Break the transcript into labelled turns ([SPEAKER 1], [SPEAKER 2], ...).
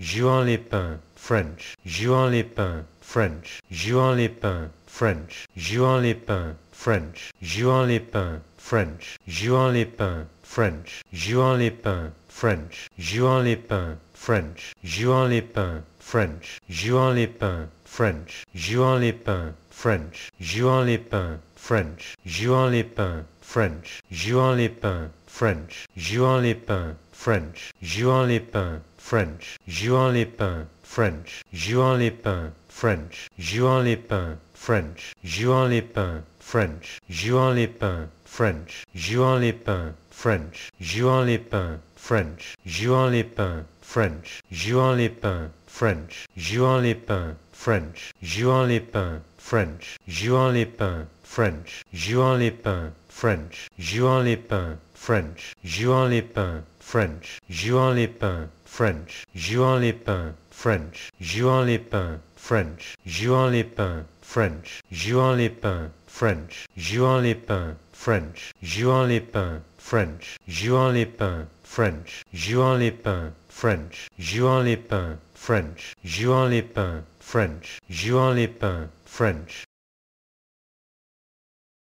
[SPEAKER 1] Juan Lépin, French. Juan Lépin, French. Juan Lépin, French. Juan Lépin, French. Juan Lépin, French. Juan Lépin, French. Juan Lépin, French. Juan Lépin, French. Juan Lépin, French. Juan Lépin, French. Juan Lépin, French. Juan Lépin, French. Juan Lépin, French. Juan Lépin, French. Juan Lépin, French. Juan Lépin, French. Juan Lépin, French. Juan Lépin, French. Juan Lépin, French. Juan Lépin, French. Juan Lépin, French. Juan Lépin, French. Juan Lépin, French. Juan Lépin, French. Juan Lépin, French. Juan Lépin, French. Juan Lépin, French. Juan Lépin, French. Juan Lépin, French. Juan Lépin, French. Juan Lépin, French. Juan Lépin, French. Juan Lépin, French. Juan Lépin, French. Juan Lépin, French. Juan Lépin, French. Juan Lépin, French. Juan Lépin, French. Juan Lépin, French. Juan Lépin, French. Juan Lépin, French. Juan Lépin, French. Juan Lépin, French.